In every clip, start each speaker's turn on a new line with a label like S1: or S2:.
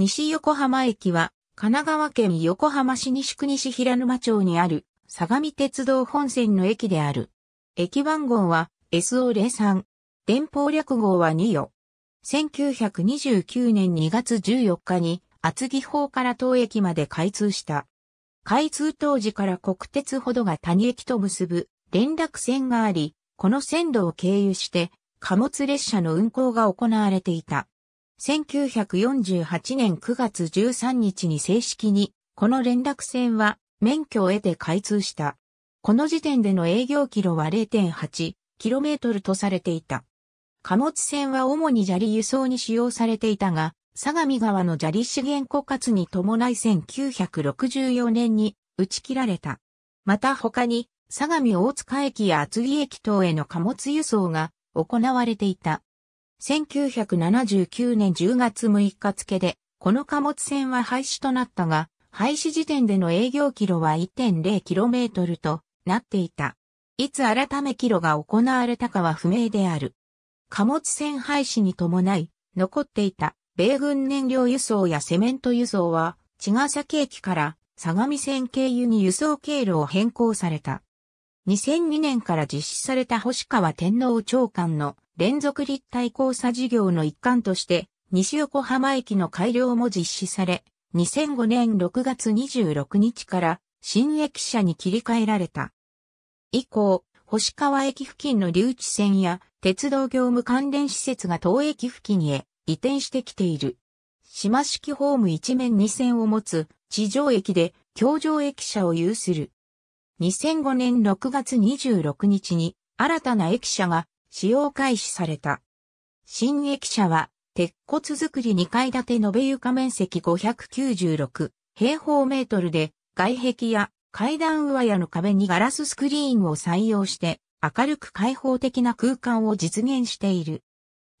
S1: 西横浜駅は、神奈川県横浜市西区西平沼町にある、相模鉄道本線の駅である。駅番号は SO03。電報略号は2よ。1929年2月14日に、厚木方から当駅まで開通した。開通当時から国鉄ほどが谷駅と結ぶ連絡線があり、この線路を経由して貨物列車の運行が行われていた。1948年9月13日に正式に、この連絡船は免許を得て開通した。この時点での営業キロは 0.8km とされていた。貨物船は主に砂利輸送に使用されていたが、相模川の砂利資源枯渇に伴い1964年に打ち切られた。また他に、相模大塚駅や厚木駅等への貨物輸送が行われていた。1979年10月6日付で、この貨物船は廃止となったが、廃止時点での営業キロは 1.0km となっていた。いつ改めキロが行われたかは不明である。貨物船廃止に伴い、残っていた米軍燃料輸送やセメント輸送は、茅ヶ崎駅から相模線経由に輸送経路を変更された。2002年から実施された星川天皇長官の連続立体交差事業の一環として、西横浜駅の改良も実施され、2005年6月26日から新駅舎に切り替えられた。以降、星川駅付近の留置線や鉄道業務関連施設が当駅付近へ移転してきている。島式ホーム一面二線を持つ地上駅で橋上駅舎を有する。2005年6月26日に新たな駅舎が使用開始された。新駅舎は鉄骨造り2階建て延べ床面積596平方メートルで外壁や階段上やの壁にガラススクリーンを採用して明るく開放的な空間を実現している。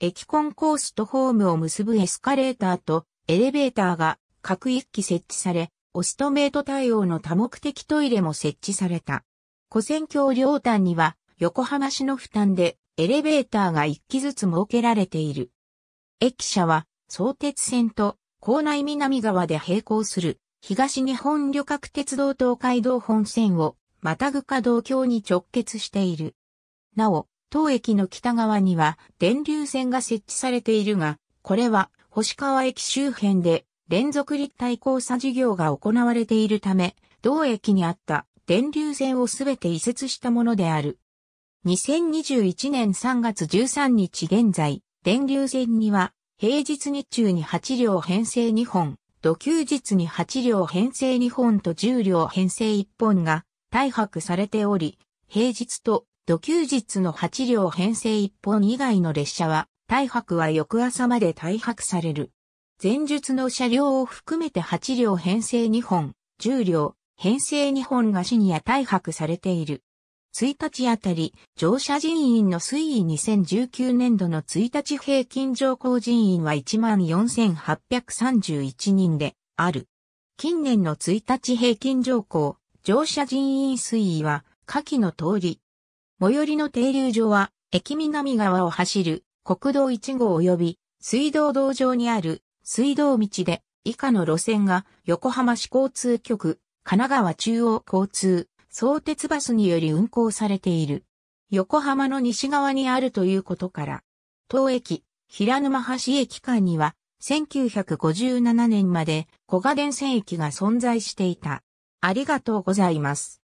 S1: 駅コンコースとホームを結ぶエスカレーターとエレベーターが各一機設置され、オストメイト対応の多目的トイレも設置された。古戦橋両端には横浜市の負担でエレベーターが1機ずつ設けられている。駅舎は相鉄線と港内南側で並行する東日本旅客鉄道東海道本線をまたぐか同橋に直結している。なお、当駅の北側には電流線が設置されているが、これは星川駅周辺で連続立体交差事業が行われているため、同駅にあった電流線をすべて移設したものである。2021年3月13日現在、電流線には、平日日中に8両編成2本、土休日に8両編成2本と10両編成1本が大白されており、平日と土休日の8両編成1本以外の列車は、大白は翌朝まで大白される。前述の車両を含めて8両編成2本、10両編成2本がシニア大白されている。1日あたり、乗車人員の推移2019年度の1日平均乗降人員は14,831人である。近年の1日平均乗降、乗車人員推移は、下記の通り。最寄りの停留所は、駅南側を走る、国道1号及び、水道道上にある、水道道で以下の路線が横浜市交通局、神奈川中央交通、相鉄バスにより運行されている。横浜の西側にあるということから、当駅、平沼橋駅間には、1957年まで小賀電線駅が存在していた。ありがとうございます。